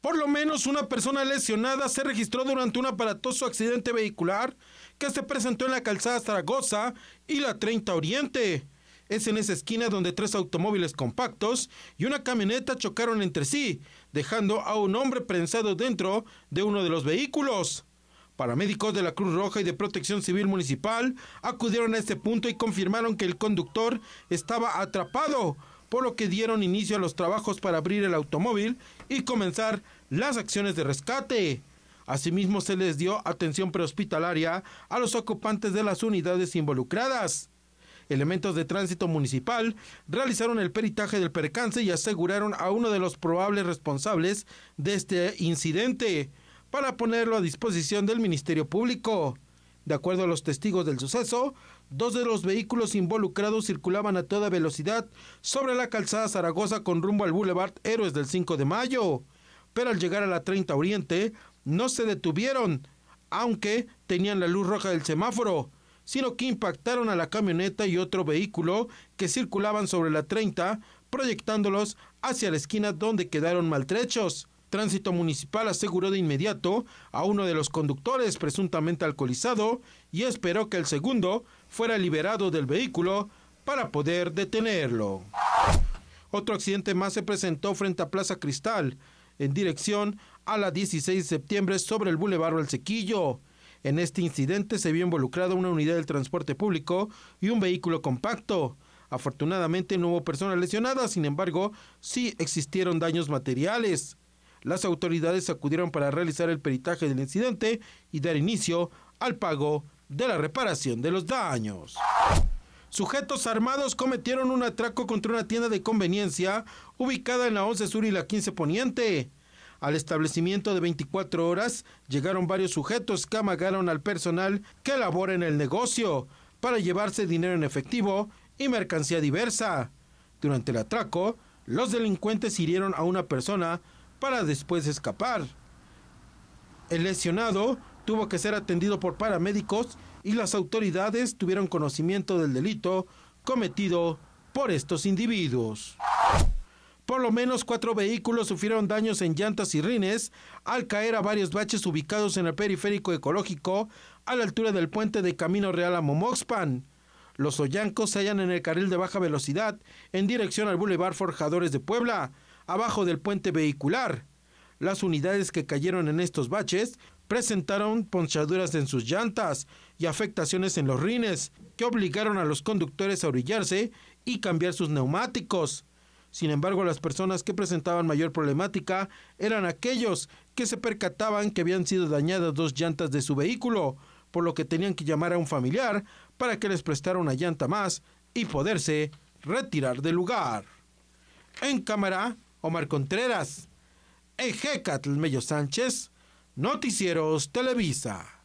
Por lo menos una persona lesionada se registró durante un aparatoso accidente vehicular que se presentó en la calzada Zaragoza y la 30 Oriente. Es en esa esquina donde tres automóviles compactos y una camioneta chocaron entre sí, dejando a un hombre prensado dentro de uno de los vehículos. Paramédicos de la Cruz Roja y de Protección Civil Municipal acudieron a este punto y confirmaron que el conductor estaba atrapado por lo que dieron inicio a los trabajos para abrir el automóvil y comenzar las acciones de rescate. Asimismo, se les dio atención prehospitalaria a los ocupantes de las unidades involucradas. Elementos de tránsito municipal realizaron el peritaje del percance y aseguraron a uno de los probables responsables de este incidente para ponerlo a disposición del Ministerio Público. De acuerdo a los testigos del suceso, dos de los vehículos involucrados circulaban a toda velocidad sobre la calzada Zaragoza con rumbo al Boulevard Héroes del 5 de mayo, pero al llegar a la 30 Oriente no se detuvieron, aunque tenían la luz roja del semáforo, sino que impactaron a la camioneta y otro vehículo que circulaban sobre la 30, proyectándolos hacia la esquina donde quedaron maltrechos. Tránsito Municipal aseguró de inmediato a uno de los conductores presuntamente alcoholizado y esperó que el segundo fuera liberado del vehículo para poder detenerlo. Otro accidente más se presentó frente a Plaza Cristal, en dirección a la 16 de septiembre sobre el Boulevard El Sequillo. En este incidente se vio involucrada una unidad del transporte público y un vehículo compacto. Afortunadamente no hubo personas lesionadas, sin embargo, sí existieron daños materiales. Las autoridades acudieron para realizar el peritaje del incidente y dar inicio al pago de la reparación de los daños. Sujetos armados cometieron un atraco contra una tienda de conveniencia ubicada en la 11 Sur y la 15 Poniente. Al establecimiento de 24 horas llegaron varios sujetos que amagaron al personal que labora en el negocio para llevarse dinero en efectivo y mercancía diversa. Durante el atraco, los delincuentes hirieron a una persona para después escapar. El lesionado tuvo que ser atendido por paramédicos y las autoridades tuvieron conocimiento del delito cometido por estos individuos. Por lo menos cuatro vehículos sufrieron daños en llantas y rines al caer a varios baches ubicados en el periférico ecológico a la altura del puente de Camino Real a Momoxpan. Los hoyancos se hallan en el carril de baja velocidad en dirección al Boulevard Forjadores de Puebla, abajo del puente vehicular. Las unidades que cayeron en estos baches presentaron ponchaduras en sus llantas y afectaciones en los rines, que obligaron a los conductores a orillarse y cambiar sus neumáticos. Sin embargo, las personas que presentaban mayor problemática eran aquellos que se percataban que habían sido dañadas dos llantas de su vehículo, por lo que tenían que llamar a un familiar para que les prestara una llanta más y poderse retirar del lugar. En cámara, Omar Contreras, Ejecatl Mello Sánchez, Noticieros Televisa.